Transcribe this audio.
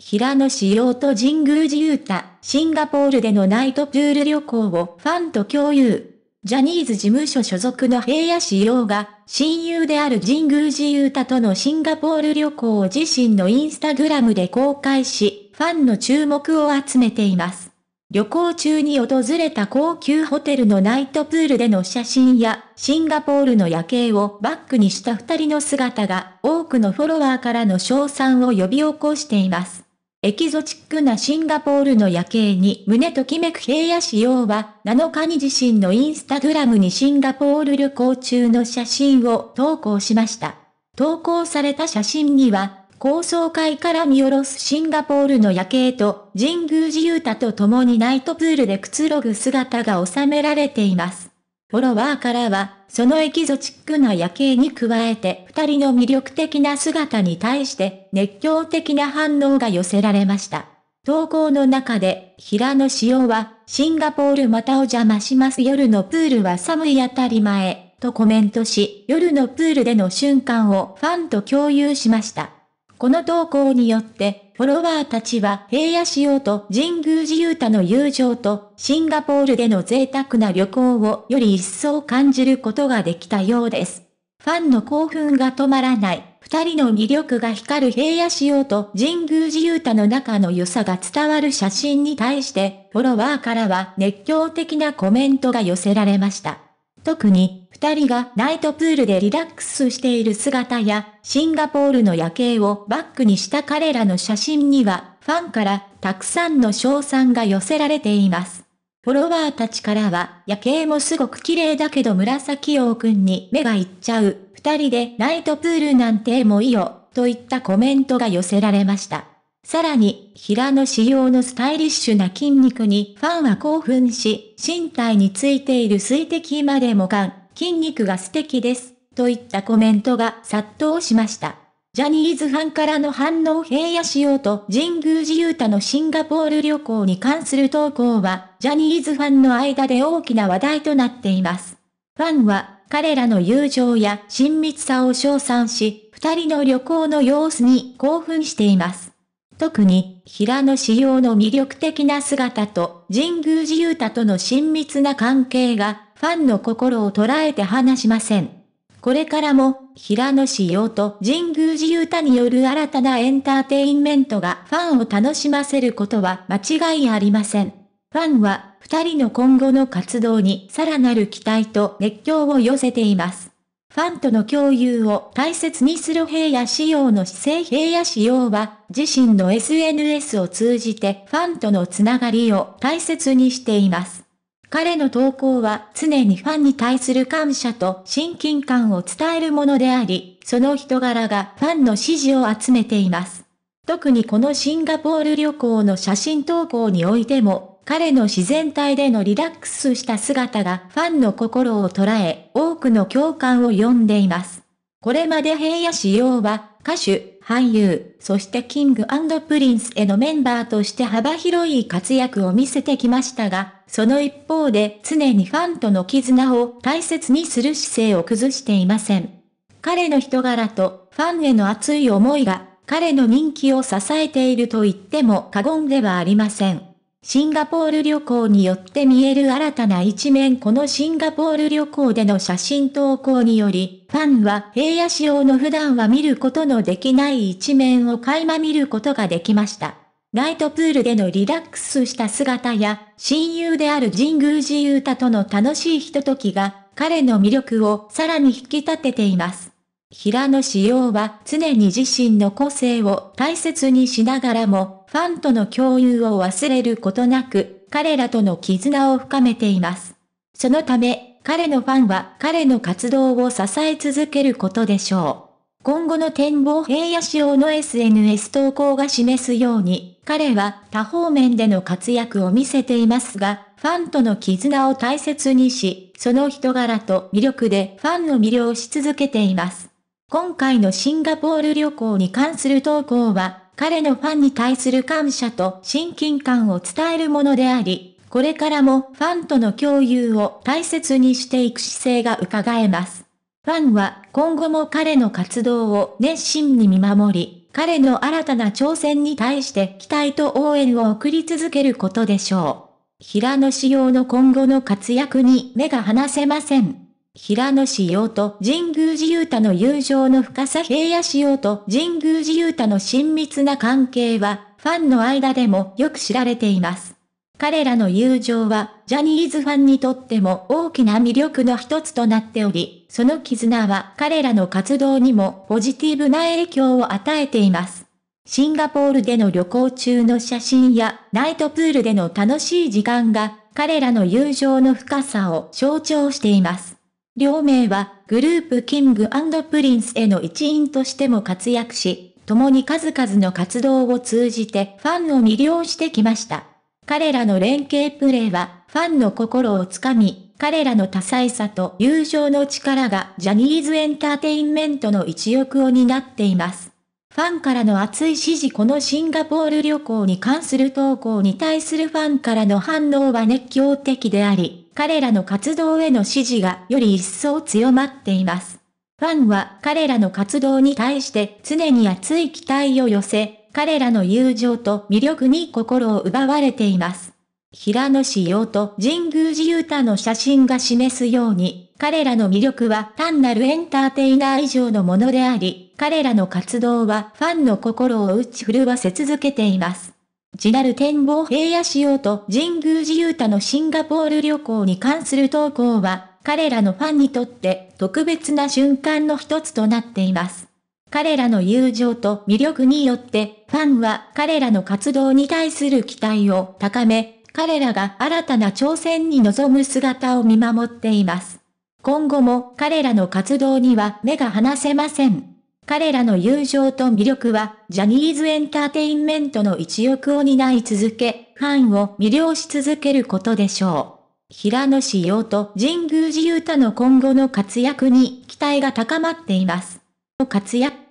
平野紫耀と神宮寺勇太、シンガポールでのナイトプール旅行をファンと共有。ジャニーズ事務所所属の平野紫耀が、親友である神宮寺勇太とのシンガポール旅行を自身のインスタグラムで公開し、ファンの注目を集めています。旅行中に訪れた高級ホテルのナイトプールでの写真や、シンガポールの夜景をバックにした二人の姿が、多くのフォロワーからの称賛を呼び起こしています。エキゾチックなシンガポールの夜景に胸ときめく平野仕様は7日に自身のインスタグラムにシンガポール旅行中の写真を投稿しました。投稿された写真には高層階から見下ろすシンガポールの夜景と神宮寺ユータと共にナイトプールでくつろぐ姿が収められています。フォロワーからは、そのエキゾチックな夜景に加えて二人の魅力的な姿に対して熱狂的な反応が寄せられました。投稿の中で、平野紫耀は、シンガポールまたお邪魔します夜のプールは寒い当たり前、とコメントし、夜のプールでの瞬間をファンと共有しました。この投稿によって、フォロワーたちは平野仕様と神宮寺勇太の友情とシンガポールでの贅沢な旅行をより一層感じることができたようです。ファンの興奮が止まらない。二人の魅力が光る平野仕様と神宮寺勇太の中の良さが伝わる写真に対して、フォロワーからは熱狂的なコメントが寄せられました。特に二人がナイトプールでリラックスしている姿や、シンガポールの夜景をバックにした彼らの写真には、ファンからたくさんの賞賛が寄せられています。フォロワーたちからは、夜景もすごく綺麗だけど紫王くんに目がいっちゃう、二人でナイトプールなんてもいいよ、といったコメントが寄せられました。さらに、平野仕様のスタイリッシュな筋肉にファンは興奮し、身体についている水滴までもん、筋肉が素敵です、といったコメントが殺到しました。ジャニーズファンからの反応平野仕様と神宮寺勇太のシンガポール旅行に関する投稿は、ジャニーズファンの間で大きな話題となっています。ファンは、彼らの友情や親密さを称賛し、二人の旅行の様子に興奮しています。特に、平野紫耀の魅力的な姿と、神宮寺勇太との親密な関係が、ファンの心を捉えて離しません。これからも、平野紫耀と神宮寺勇太による新たなエンターテインメントがファンを楽しませることは間違いありません。ファンは、二人の今後の活動にさらなる期待と熱狂を寄せています。ファンとの共有を大切にする平野仕様の姿勢平野仕様は、自身の SNS を通じてファンとのつながりを大切にしています。彼の投稿は常にファンに対する感謝と親近感を伝えるものであり、その人柄がファンの支持を集めています。特にこのシンガポール旅行の写真投稿においても、彼の自然体でのリラックスした姿がファンの心を捉え、多くの共感を呼んでいます。これまで平野紫耀は、歌手、俳優、そしてキングプリンスへのメンバーとして幅広い活躍を見せてきましたが、その一方で常にファンとの絆を大切にする姿勢を崩していません。彼の人柄とファンへの熱い思いが彼の人気を支えていると言っても過言ではありません。シンガポール旅行によって見える新たな一面このシンガポール旅行での写真投稿により、ファンは平野仕様の普段は見ることのできない一面を垣間見ることができました。ナイトプールでのリラックスした姿や、親友である神宮寺勇太との楽しいひとときが、彼の魅力をさらに引き立てています。平野仕様は常に自身の個性を大切にしながらも、ファンとの共有を忘れることなく、彼らとの絆を深めています。そのため、彼のファンは彼の活動を支え続けることでしょう。今後の展望平野志郎の SNS 投稿が示すように、彼は多方面での活躍を見せていますが、ファンとの絆を大切にし、その人柄と魅力でファンを魅了し続けています。今回のシンガポール旅行に関する投稿は、彼のファンに対する感謝と親近感を伝えるものであり、これからもファンとの共有を大切にしていく姿勢が伺えます。ファンは今後も彼の活動を熱心に見守り、彼の新たな挑戦に対して期待と応援を送り続けることでしょう。平野仕様の今後の活躍に目が離せません。平野紫耀と神宮寺勇太の友情の深さ平野紫耀と神宮寺勇太の親密な関係は、ファンの間でもよく知られています。彼らの友情は、ジャニーズファンにとっても大きな魅力の一つとなっており、その絆は彼らの活動にもポジティブな影響を与えています。シンガポールでの旅行中の写真や、ナイトプールでの楽しい時間が、彼らの友情の深さを象徴しています。両名はグループキングプリンスへの一員としても活躍し、共に数々の活動を通じてファンを魅了してきました。彼らの連携プレーはファンの心をつかみ、彼らの多彩さと友情の力がジャニーズエンターテインメントの一翼を担っています。ファンからの熱い支持このシンガポール旅行に関する投稿に対するファンからの反応は熱狂的であり、彼らの活動への支持がより一層強まっています。ファンは彼らの活動に対して常に熱い期待を寄せ、彼らの友情と魅力に心を奪われています。平野紫耀と神宮寺勇太の写真が示すように、彼らの魅力は単なるエンターテイナー以上のものであり、彼らの活動はファンの心を打ち震わせ続けています。ジナル展望平野仕様と神宮寺勇太のシンガポール旅行に関する投稿は、彼らのファンにとって特別な瞬間の一つとなっています。彼らの友情と魅力によって、ファンは彼らの活動に対する期待を高め、彼らが新たな挑戦に臨む姿を見守っています。今後も彼らの活動には目が離せません。彼らの友情と魅力は、ジャニーズエンターテインメントの一翼を担い続け、ファンを魅了し続けることでしょう。平野志陽と神宮寺勇太の今後の活躍に期待が高まっています。活躍